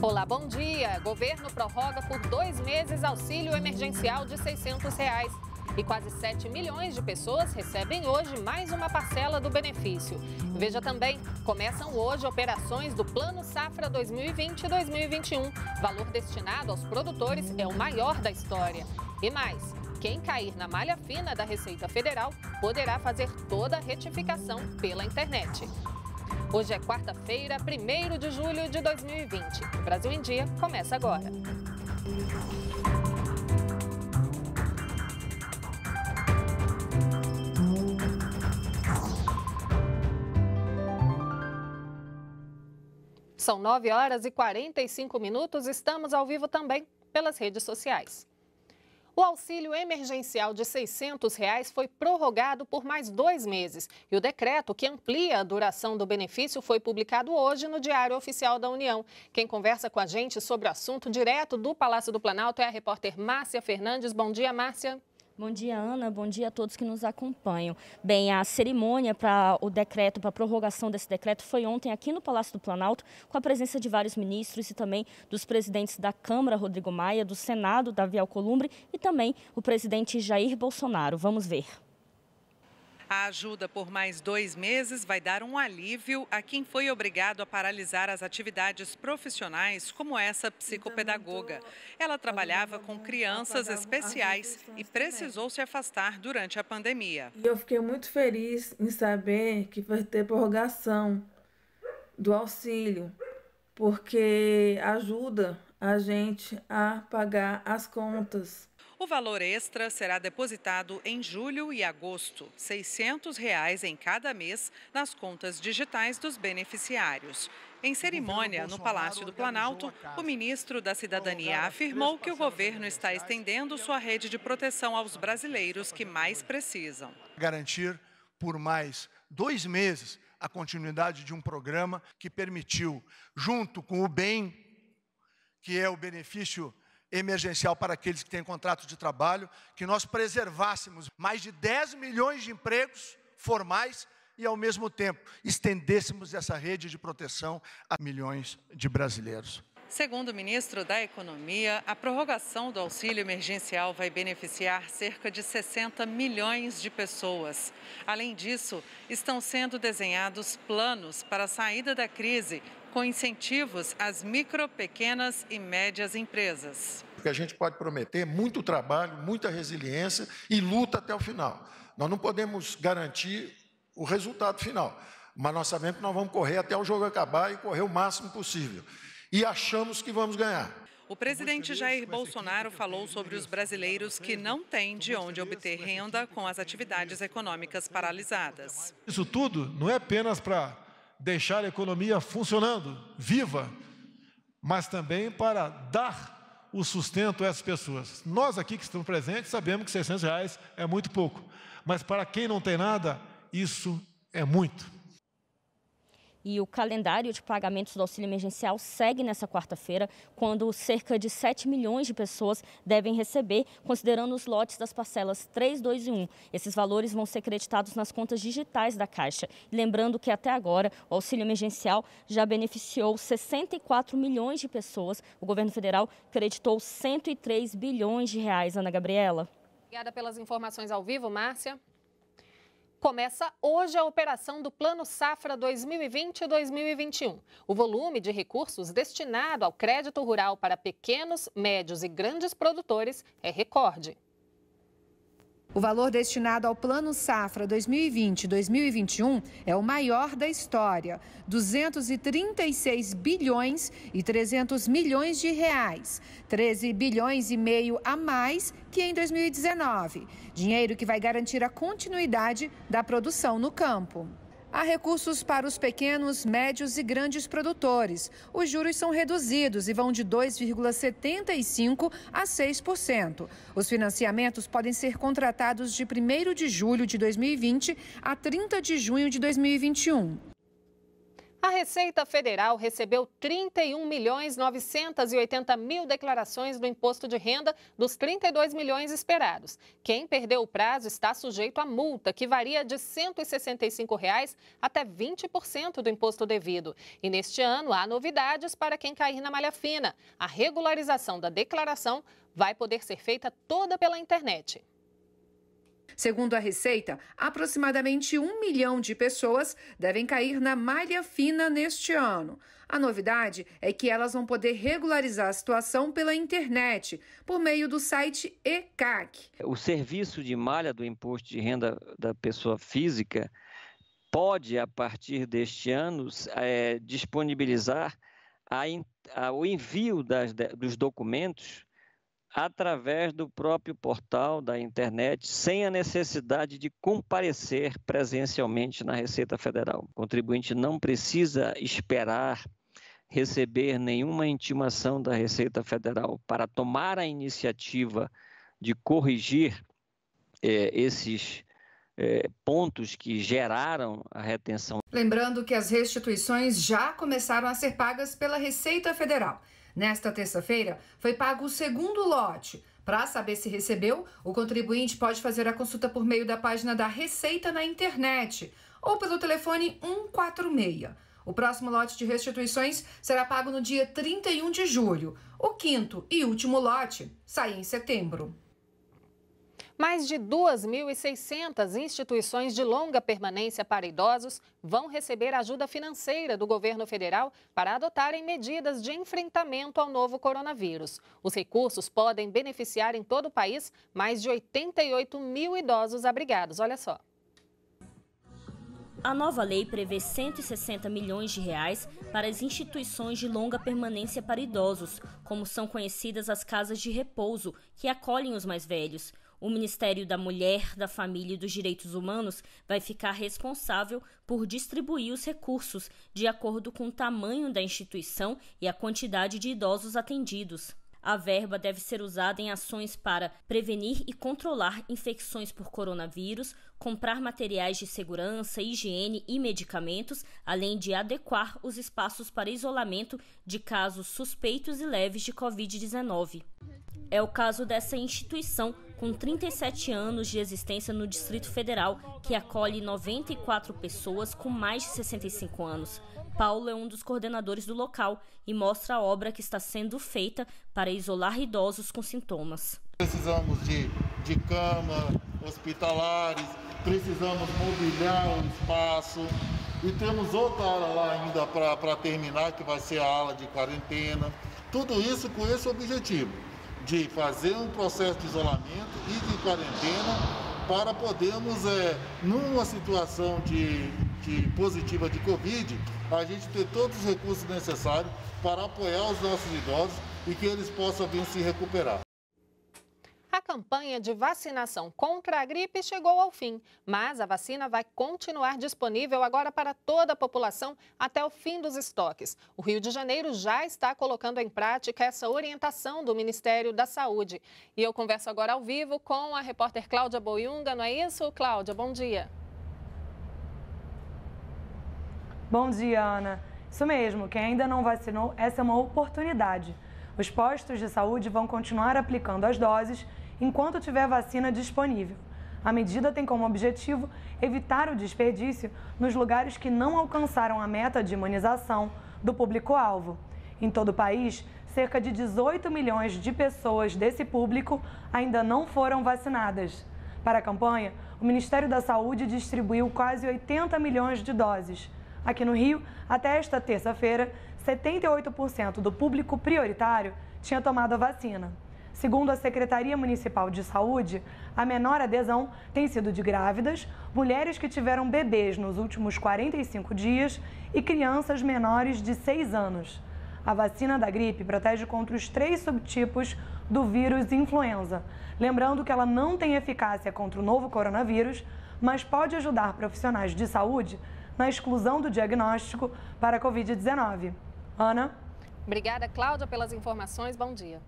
Olá, bom dia. Governo prorroga por dois meses auxílio emergencial de R$ 600. Reais. E quase 7 milhões de pessoas recebem hoje mais uma parcela do benefício. Veja também, começam hoje operações do Plano Safra 2020 2021. Valor destinado aos produtores é o maior da história. E mais, quem cair na malha fina da Receita Federal poderá fazer toda a retificação pela internet. Hoje é quarta-feira, 1 de julho de 2020. O Brasil em Dia começa agora. São 9 horas e 45 minutos, estamos ao vivo também pelas redes sociais. O auxílio emergencial de R$ 600 reais foi prorrogado por mais dois meses e o decreto que amplia a duração do benefício foi publicado hoje no Diário Oficial da União. Quem conversa com a gente sobre o assunto direto do Palácio do Planalto é a repórter Márcia Fernandes. Bom dia, Márcia. Bom dia, Ana. Bom dia a todos que nos acompanham. Bem, a cerimônia para o decreto, para a prorrogação desse decreto, foi ontem aqui no Palácio do Planalto, com a presença de vários ministros e também dos presidentes da Câmara, Rodrigo Maia, do Senado, Davi Alcolumbre, e também o presidente Jair Bolsonaro. Vamos ver. A ajuda por mais dois meses vai dar um alívio a quem foi obrigado a paralisar as atividades profissionais, como essa psicopedagoga. Ela trabalhava com crianças especiais e precisou se afastar durante a pandemia. eu fiquei muito feliz em saber que vai ter prorrogação do auxílio, porque ajuda a gente a pagar as contas o valor extra será depositado em julho e agosto, R$ 600 reais em cada mês nas contas digitais dos beneficiários. Em cerimônia no Palácio do Planalto, o ministro da Cidadania afirmou que o governo está estendendo sua rede de proteção aos brasileiros que mais precisam. Garantir por mais dois meses a continuidade de um programa que permitiu, junto com o bem, que é o benefício emergencial para aqueles que têm contrato de trabalho, que nós preservássemos mais de 10 milhões de empregos formais e, ao mesmo tempo, estendêssemos essa rede de proteção a milhões de brasileiros. Segundo o ministro da Economia, a prorrogação do auxílio emergencial vai beneficiar cerca de 60 milhões de pessoas. Além disso, estão sendo desenhados planos para a saída da crise com incentivos às micro, pequenas e médias empresas. Porque a gente pode prometer muito trabalho, muita resiliência e luta até o final. Nós não podemos garantir o resultado final, mas nós sabemos que nós vamos correr até o jogo acabar e correr o máximo possível. E achamos que vamos ganhar. O presidente Jair Bolsonaro falou sobre os brasileiros que não têm de onde obter renda com as atividades econômicas paralisadas. Isso tudo não é apenas para deixar a economia funcionando, viva, mas também para dar o sustento a essas pessoas. Nós aqui que estamos presentes sabemos que 600 reais é muito pouco, mas para quem não tem nada, isso é muito e o calendário de pagamentos do auxílio emergencial segue nessa quarta-feira, quando cerca de 7 milhões de pessoas devem receber, considerando os lotes das parcelas 3, 2 e 1. Esses valores vão ser creditados nas contas digitais da Caixa. Lembrando que até agora o auxílio emergencial já beneficiou 64 milhões de pessoas. O governo federal creditou 103 bilhões de reais, Ana Gabriela. Obrigada pelas informações ao vivo, Márcia. Começa hoje a operação do Plano Safra 2020-2021. O volume de recursos destinado ao crédito rural para pequenos, médios e grandes produtores é recorde. O valor destinado ao Plano Safra 2020-2021 é o maior da história, 236 bilhões e 300 milhões de reais, 13 bilhões e meio a mais que em 2019, dinheiro que vai garantir a continuidade da produção no campo. Há recursos para os pequenos, médios e grandes produtores. Os juros são reduzidos e vão de 2,75% a 6%. Os financiamentos podem ser contratados de 1 de julho de 2020 a 30 de junho de 2021. A Receita Federal recebeu 31 milhões 980 mil declarações do imposto de renda dos 32 milhões esperados. Quem perdeu o prazo está sujeito a multa, que varia de R$ 165 reais até 20% do imposto devido. E neste ano há novidades para quem cair na malha fina. A regularização da declaração vai poder ser feita toda pela internet. Segundo a Receita, aproximadamente um milhão de pessoas devem cair na malha fina neste ano. A novidade é que elas vão poder regularizar a situação pela internet, por meio do site ECAC. O serviço de malha do imposto de renda da pessoa física pode, a partir deste ano, é, disponibilizar a, a, o envio das, dos documentos através do próprio portal da internet, sem a necessidade de comparecer presencialmente na Receita Federal. O contribuinte não precisa esperar receber nenhuma intimação da Receita Federal para tomar a iniciativa de corrigir é, esses é, pontos que geraram a retenção. Lembrando que as restituições já começaram a ser pagas pela Receita Federal. Nesta terça-feira, foi pago o segundo lote. Para saber se recebeu, o contribuinte pode fazer a consulta por meio da página da Receita na internet ou pelo telefone 146. O próximo lote de restituições será pago no dia 31 de julho. O quinto e último lote sai em setembro. Mais de 2.600 instituições de longa permanência para idosos vão receber ajuda financeira do governo federal para adotarem medidas de enfrentamento ao novo coronavírus. Os recursos podem beneficiar em todo o país mais de 88 mil idosos abrigados. Olha só. A nova lei prevê 160 milhões de reais para as instituições de longa permanência para idosos, como são conhecidas as casas de repouso, que acolhem os mais velhos. O Ministério da Mulher, da Família e dos Direitos Humanos vai ficar responsável por distribuir os recursos de acordo com o tamanho da instituição e a quantidade de idosos atendidos. A verba deve ser usada em ações para prevenir e controlar infecções por coronavírus, comprar materiais de segurança, higiene e medicamentos, além de adequar os espaços para isolamento de casos suspeitos e leves de Covid-19. É o caso dessa instituição, com 37 anos de existência no Distrito Federal, que acolhe 94 pessoas com mais de 65 anos. Paulo é um dos coordenadores do local e mostra a obra que está sendo feita para isolar idosos com sintomas. Precisamos de, de cama, hospitalares, precisamos mobiliar o espaço e temos outra aula lá ainda para terminar, que vai ser a ala de quarentena. Tudo isso com esse objetivo, de fazer um processo de isolamento e de quarentena para podermos, é, numa situação de, de positiva de Covid, a gente ter todos os recursos necessários para apoiar os nossos idosos e que eles possam vir se recuperar. A campanha de vacinação contra a gripe chegou ao fim, mas a vacina vai continuar disponível agora para toda a população até o fim dos estoques. O Rio de Janeiro já está colocando em prática essa orientação do Ministério da Saúde. E eu converso agora ao vivo com a repórter Cláudia Boiunga, não é isso, Cláudia? Bom dia. Bom dia, Ana. Isso mesmo, quem ainda não vacinou, essa é uma oportunidade. Os postos de saúde vão continuar aplicando as doses enquanto tiver vacina disponível. A medida tem como objetivo evitar o desperdício nos lugares que não alcançaram a meta de imunização do público-alvo. Em todo o país, cerca de 18 milhões de pessoas desse público ainda não foram vacinadas. Para a campanha, o Ministério da Saúde distribuiu quase 80 milhões de doses. Aqui no Rio, até esta terça-feira, 78% do público prioritário tinha tomado a vacina. Segundo a Secretaria Municipal de Saúde, a menor adesão tem sido de grávidas, mulheres que tiveram bebês nos últimos 45 dias e crianças menores de 6 anos. A vacina da gripe protege contra os três subtipos do vírus influenza. Lembrando que ela não tem eficácia contra o novo coronavírus, mas pode ajudar profissionais de saúde na exclusão do diagnóstico para a Covid-19. Ana? Obrigada, Cláudia, pelas informações. Bom dia.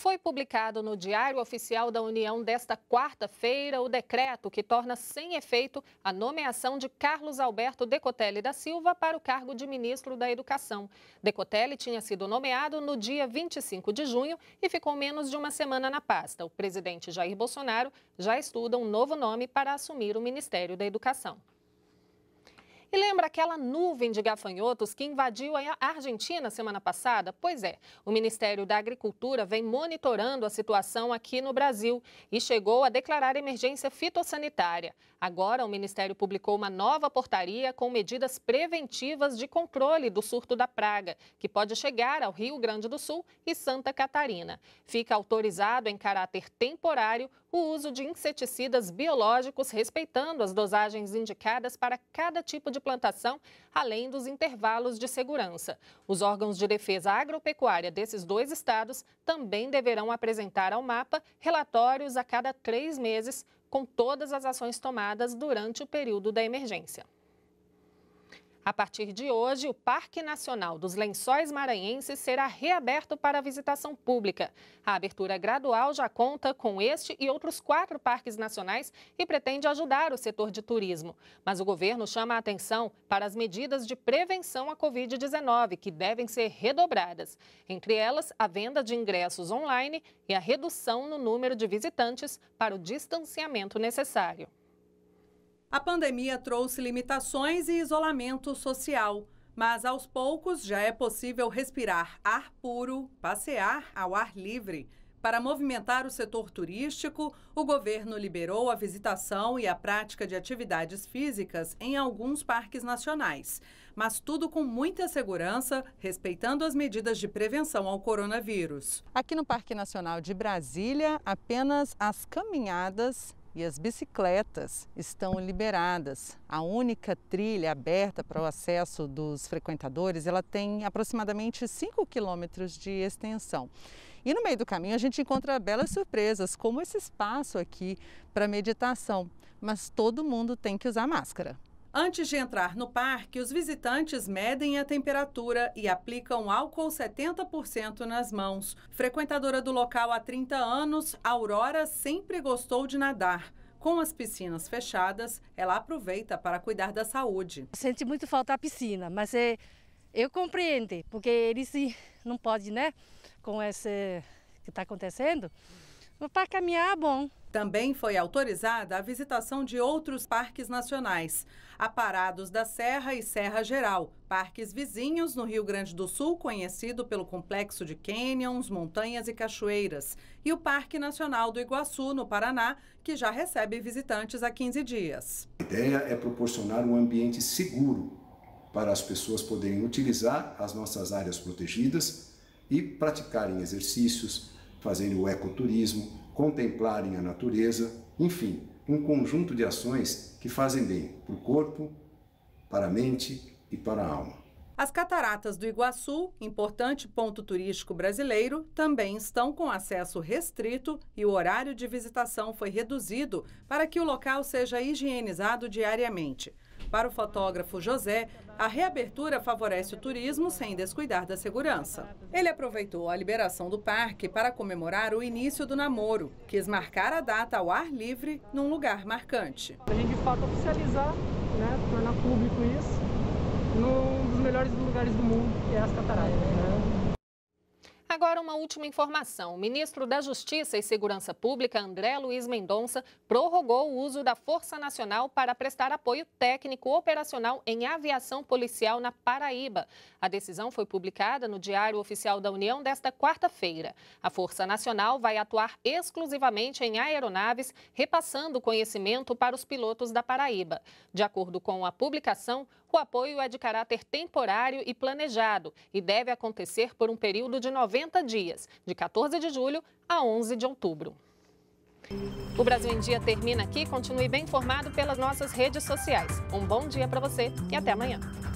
Foi publicado no Diário Oficial da União desta quarta-feira o decreto que torna sem efeito a nomeação de Carlos Alberto Decotelli da Silva para o cargo de ministro da Educação. Decotelli tinha sido nomeado no dia 25 de junho e ficou menos de uma semana na pasta. O presidente Jair Bolsonaro já estuda um novo nome para assumir o Ministério da Educação. E lembra aquela nuvem de gafanhotos que invadiu a Argentina semana passada? Pois é, o Ministério da Agricultura vem monitorando a situação aqui no Brasil e chegou a declarar emergência fitossanitária. Agora, o Ministério publicou uma nova portaria com medidas preventivas de controle do surto da praga, que pode chegar ao Rio Grande do Sul e Santa Catarina. Fica autorizado em caráter temporário o uso de inseticidas biológicos, respeitando as dosagens indicadas para cada tipo de plantação, além dos intervalos de segurança. Os órgãos de defesa agropecuária desses dois estados também deverão apresentar ao mapa relatórios a cada três meses com todas as ações tomadas durante o período da emergência. A partir de hoje, o Parque Nacional dos Lençóis Maranhenses será reaberto para visitação pública. A abertura gradual já conta com este e outros quatro parques nacionais e pretende ajudar o setor de turismo. Mas o governo chama a atenção para as medidas de prevenção à Covid-19, que devem ser redobradas. Entre elas, a venda de ingressos online e a redução no número de visitantes para o distanciamento necessário. A pandemia trouxe limitações e isolamento social, mas aos poucos já é possível respirar ar puro, passear ao ar livre. Para movimentar o setor turístico, o governo liberou a visitação e a prática de atividades físicas em alguns parques nacionais, mas tudo com muita segurança, respeitando as medidas de prevenção ao coronavírus. Aqui no Parque Nacional de Brasília, apenas as caminhadas e as bicicletas estão liberadas. A única trilha aberta para o acesso dos frequentadores, ela tem aproximadamente 5 quilômetros de extensão. E no meio do caminho a gente encontra belas surpresas, como esse espaço aqui para meditação, mas todo mundo tem que usar máscara. Antes de entrar no parque, os visitantes medem a temperatura e aplicam álcool 70% nas mãos. Frequentadora do local há 30 anos, Aurora sempre gostou de nadar. Com as piscinas fechadas, ela aproveita para cuidar da saúde. Sente muito falta a piscina, mas é, eu compreendo, porque eles não podem, né, com esse que está acontecendo. Mas para caminhar é bom, também foi autorizada a visitação de outros parques nacionais, Aparados da Serra e Serra Geral, parques vizinhos no Rio Grande do Sul, conhecido pelo complexo de cânions, montanhas e cachoeiras, e o Parque Nacional do Iguaçu, no Paraná, que já recebe visitantes há 15 dias. A ideia é proporcionar um ambiente seguro para as pessoas poderem utilizar as nossas áreas protegidas e praticarem exercícios, fazerem o ecoturismo, contemplarem a natureza, enfim, um conjunto de ações que fazem bem para o corpo, para a mente e para a alma. As cataratas do Iguaçu, importante ponto turístico brasileiro, também estão com acesso restrito e o horário de visitação foi reduzido para que o local seja higienizado diariamente. Para o fotógrafo José, a reabertura favorece o turismo sem descuidar da segurança. Ele aproveitou a liberação do parque para comemorar o início do namoro. Quis marcar a data ao ar livre num lugar marcante. A gente, de fato, oficializar, né, tornar público isso, num dos melhores lugares do mundo, que é as Cataraias. Né? Agora, uma última informação. O ministro da Justiça e Segurança Pública, André Luiz Mendonça, prorrogou o uso da Força Nacional para prestar apoio técnico operacional em aviação policial na Paraíba. A decisão foi publicada no Diário Oficial da União desta quarta-feira. A Força Nacional vai atuar exclusivamente em aeronaves, repassando conhecimento para os pilotos da Paraíba. De acordo com a publicação, o apoio é de caráter temporário e planejado e deve acontecer por um período de 90 dias, de 14 de julho a 11 de outubro. O Brasil em Dia termina aqui. Continue bem informado pelas nossas redes sociais. Um bom dia para você e até amanhã.